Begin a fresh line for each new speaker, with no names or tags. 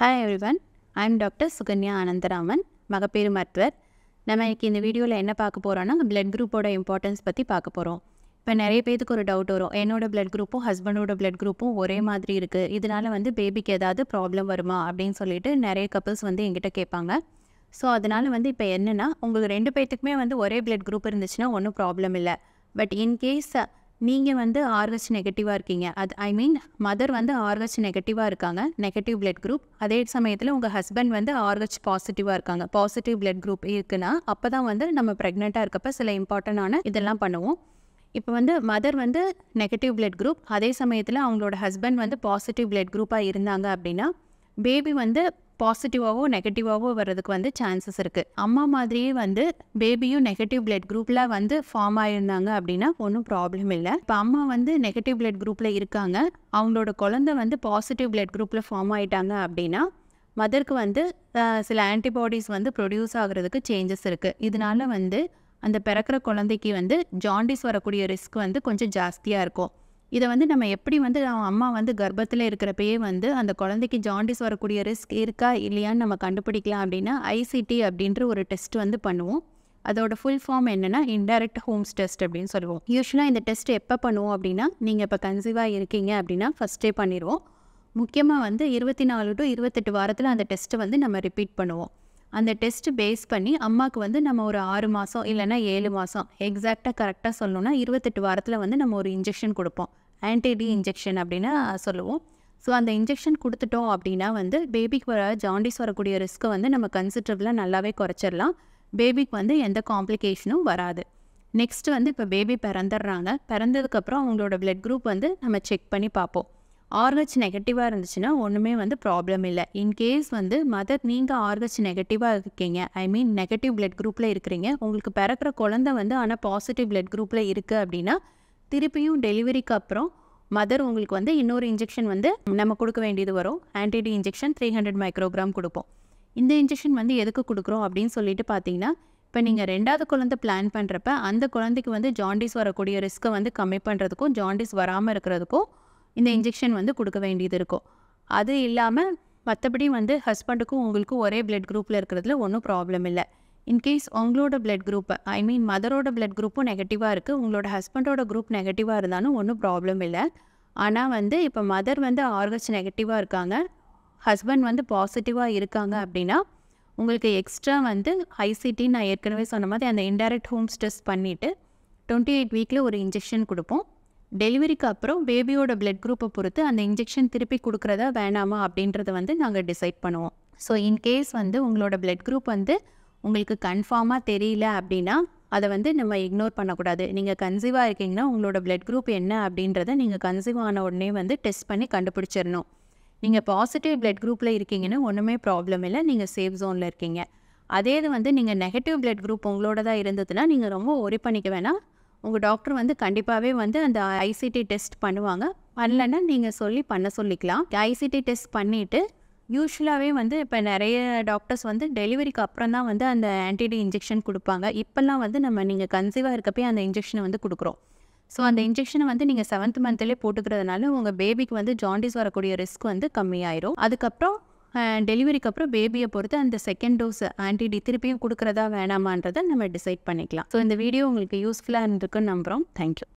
hi everyone I'm doctor Sukanya Anantharaman மகப்பேறு மருத்துவர் நம்ம இன்றைக்கி இந்த வீடியோவில் என்ன பார்க்க போகிறோன்னா பிளட் குரூப்போட இம்பார்ட்டன்ஸ் பற்றி பார்க்க போகிறோம் இப்போ நிறைய பேருக்கு ஒரு டவுட் வரும் என்னோடய பிளட் குரூப்பும் ஹஸ்பண்டோட பிளட் குரூப்பும் ஒரே மாதிரி இருக்குது இதனால் வந்து பேபிக்கு ஏதாவது ப்ராப்ளம் வருமா அப்படின்னு சொல்லிட்டு நிறைய கப்பிள்ஸ் வந்து எங்கிட்ட கேட்பாங்க ஸோ அதனால் வந்து இப்போ என்னென்னா உங்களுக்கு ரெண்டு பேர்த்துக்குமே வந்து ஒரே பிளட் குரூப் இருந்துச்சுன்னா ஒன்றும் ப்ராப்ளம் இல்லை பட் இன்கேஸ் நீங்கள் வந்து ஆர்ஹெச் நெகட்டிவாக இருக்கீங்க அது ஐ மீன் மதர் வந்து ஆர்ஹெச் நெகட்டிவாக இருக்காங்க நெகட்டிவ் பிளட் குரூப் அதே சமயத்தில் உங்கள் ஹஸ்பண்ட் வந்து ஆர்ஹெச் பாசிட்டிவாக இருக்காங்க பாசிட்டிவ் பிளட் குரூப் இருக்குன்னா அப்போ தான் வந்து நம்ம ப்ரெக்னெண்ட்டாக இருக்கப்போ சில இம்பார்ட்டண்டான இதெல்லாம் பண்ணுவோம் இப்போ வந்து மதர் வந்து நெகட்டிவ் பிளட் குரூப் அதே சமயத்தில் அவங்களோட ஹஸ்பண்ட் வந்து பாசிட்டிவ் பிளட் குரூப்பாக இருந்தாங்க அப்படின்னா பேபி வந்து பாசிட்டிவாகவோ நெகட்டிவாகவோ வர்றதுக்கு வந்து சான்சஸ் இருக்குது அம்மா மாதிரியே வந்து பேபியும் நெகட்டிவ் பிளட் குரூப்பில் வந்து ஃபார்ம் ஆகியிருந்தாங்க அப்படின்னா ஒன்றும் ப்ராப்ளம் இல்லை இப்போ அம்மா வந்து நெகட்டிவ் பிளட் குரூப்பில் இருக்காங்க அவங்களோட குழந்தை வந்து பாசிட்டிவ் பிளட் குரூப்பில் ஃபார்ம் ஆகிட்டாங்க அப்படின்னா மதருக்கு வந்து சில ஆன்டிபாடிஸ் வந்து ப்ரொடியூஸ் ஆகிறதுக்கு சேஞ்சஸ் இருக்குது இதனால வந்து அந்த பிறக்கிற குழந்தைக்கு வந்து ஜாண்டிஸ் வரக்கூடிய ரிஸ்க் வந்து கொஞ்சம் ஜாஸ்தியாக இருக்கும் இதை வந்து நம்ம எப்படி வந்து அம்மா வந்து கர்ப்பத்தில் இருக்கிறப்பயே வந்து அந்த குழந்தைக்கு ஜாண்டிஸ் வரக்கூடிய ரிஸ்க் இருக்கா இல்லையான்னு நம்ம கண்டுபிடிக்கலாம் அப்படின்னா ஐசிடி அப்படின்ற ஒரு டெஸ்ட் வந்து பண்ணுவோம் அதோட ஃபுல் ஃபார்ம் என்னென்னா இன்டைரக்ட் ஹோம்ஸ் டெஸ்ட் அப்படின்னு சொல்லுவோம் யூஸ்வலாக இந்த டெஸ்ட் எப்போ பண்ணுவோம் அப்படின்னா நீங்கள் இப்போ கன்சீவாக இருக்கீங்க அப்படின்னா ஃபஸ்ட்டே பண்ணிடுவோம் முக்கியமாக வந்து இருபத்தி நாலு டு இருபத்தெட்டு வாரத்தில் அந்த டெஸ்ட்டை வந்து நம்ம ரிப்பீட் பண்ணுவோம் அந்த டெஸ்ட்டு பேஸ் பண்ணி அம்மாவுக்கு வந்து நம்ம ஒரு ஆறு மாதம் இல்லைன்னா ஏழு மாதம் எக்ஸாக்டாக கரெக்டாக சொல்லணும்னா இருபத்தெட்டு வாரத்தில் வந்து நம்ம ஒரு இன்ஜெக்ஷன் கொடுப்போம் ஆன்டிடி இன்ஜெக்ஷன் அப்படின்னு சொல்லுவோம் ஸோ அந்த இன்ஜெக்ஷன் கொடுத்துட்டோம் அப்படின்னா வந்து பேபிக்கு வர ஜாண்டிஸ் வரக்கூடிய ரிஸ்க்கை வந்து நம்ம கன்சிடரபிளாக நல்லாவே குறைச்சிடலாம் பேபிக்கு வந்து எந்த காம்ப்ளிகேஷனும் வராது நெக்ஸ்ட்டு வந்து இப்போ பேபி பிறந்துடுறாங்க பிறந்ததுக்கப்புறம் அவங்களோட பிளட் குரூப் வந்து நம்ம செக் பண்ணி பார்ப்போம் ஆர்ஹெச் நெகட்டிவாக இருந்துச்சுன்னா ஒன்றுமே வந்து ப்ராப்ளம் இல்லை இன்கேஸ் வந்து மதர் நீங்கள் ஆர்ஹெச் நெகட்டிவாக இருக்கீங்க ஐ மீன் நெகட்டிவ் பிளட் குரூப்பில் இருக்கிறீங்க உங்களுக்கு பிறக்கிற குழந்தை வந்து ஆனால் பாசிட்டிவ் பிளட் குரூப்பில் இருக்குது அப்படின்னா திருப்பியும் டெலிவரிக்கு அப்புறம் மதர் உங்களுக்கு வந்து இன்னொரு இன்ஜெக்ஷன் வந்து நம்ம கொடுக்க வேண்டியது வரும் anti D injection three hundred microgram கொடுப்போம் இந்த இன்ஜெக்ஷன் வந்து எதுக்கு கொடுக்குறோம் அப்படின்னு சொல்லிட்டு பார்த்தீங்கன்னா இப்போ நீங்கள் ரெண்டாவது குழந்தை பிளான் பண்ணுறப்ப அந்த குழந்தைக்கு வந்து ஜாண்டிஸ் வரக்கூடிய ரிஸ்க்கை வந்து கம்மி பண்ணுறதுக்கும் ஜாண்டிஸ் வராமல் இருக்கிறதுக்கும் இந்த இன்ஜெக்ஷன் வந்து கொடுக்க வேண்டியது இருக்கும் அது இல்லாமல் மற்றபடி வந்து ஹஸ்பண்டுக்கும் உங்களுக்கும் ஒரே பிளட் குரூப்பில் இருக்கிறதுல ஒன்றும் ப்ராப்ளம் இல்லை இன்கேஸ் உங்களோட பிளட் குரூப் ஐ மீன் மதரோட பிளட் குரூப்பும் நெகட்டிவாக இருக்குது உங்களோட ஹஸ்பண்டோட குரூப் நெகட்டிவாக இருந்தாலும் ஒன்றும் ப்ராப்ளம் இல்லை ஆனால் வந்து இப்போ மதர் வந்து ஆர்கஸ் நெகட்டிவாக இருக்காங்க ஹஸ்பண்ட் வந்து பாசிட்டிவாக இருக்காங்க அப்படின்னா உங்களுக்கு எக்ஸ்ட்ரா வந்து ஐசிடி நான் ஏற்கனவே சொன்ன மாதிரி அந்த இன்டைரக்ட் ஹோம் ஸ்டெஸ் பண்ணிவிட்டு டுவெண்ட்டி எயிட் வீக்கில் ஒரு இன்ஜெக்ஷன் கொடுப்போம் டெலிவரிக்கு அப்புறம் பேபியோட பிளட் குரூப்பை பொறுத்து அந்த இன்ஜெக்ஷன் திருப்பி கொடுக்குறதா வேணாமா அப்படின்றத வந்து நாங்கள் டிசைட் பண்ணுவோம் ஸோ இன் கேஸ் வந்து உங்களோட பிளட் குரூப் வந்து உங்களுக்கு கன்ஃபார்மாக தெரியல அப்படின்னா அதை வந்து நம்ம இக்னோர் பண்ணக்கூடாது நீங்கள் கன்சீவாக இருக்கீங்கன்னா உங்களோட பிளட் குரூப் என்ன அப்படின்றத நீங்கள் கன்சீவ் ஆன உடனே வந்து டெஸ்ட் பண்ணி கண்டுபிடிச்சிடணும் நீங்கள் பாசிட்டிவ் பிளட் குரூப்பில் இருக்கீங்கன்னா ஒன்றுமே ப்ராப்ளம் இல்லை நீங்கள் சேஃப் ஜோனில் இருக்கீங்க அதே இது வந்து நீங்கள் நெகட்டிவ் பிளட் குரூப் உங்களோட தான் இருந்ததுன்னா நீங்கள் ரொம்ப ஒரி பண்ணிக்க வேணாம் உங்கள் டாக்டர் வந்து கண்டிப்பாகவே வந்து அந்த ஐசிடி டெஸ்ட் பண்ணுவாங்க பண்ணலன்னா நீங்கள் சொல்லி பண்ண சொல்லிக்கலாம் ஐசிடி டெஸ்ட் பண்ணிவிட்டு யூஸ்வலாகவே வந்து இப்போ நிறைய டாக்டர்ஸ் வந்து டெலிவரிக்கு அப்புறம் தான் வந்து அந்த ஆன்டிடி இன்ஜெக்ஷன் கொடுப்பாங்க இப்போல்லாம் வந்து நம்ம நீங்கள் கன்சீவாக இருக்கப்பே அந்த இன்ஜெக்ஷனை வந்து கொடுக்குறோம் ஸோ அந்த இன்ஜெக்ஷனை வந்து நீங்கள் செவன்த் மந்த்லேயே போட்டுக்கிறதுனால உங்கள் பேபிக்கு வந்து ஜாண்டிஸ் வரக்கூடிய ரிஸ்க் வந்து கம்மியாயிரும் அதுக்கப்புறம் டெலிவரிக்கு அப்புறம் பேபியை பொறுத்து அந்த செகண்ட் டோஸ் ஆன்டிடி திருப்பியும் கொடுக்குறதா வேணாமான்றதை நம்ம டிசைட் பண்ணிக்கலாம் ஸோ இந்த வீடியோ உங்களுக்கு யூஸ்ஃபுல்லாக இருந்திருக்குன்னு நம்புகிறோம் தேங்க்யூ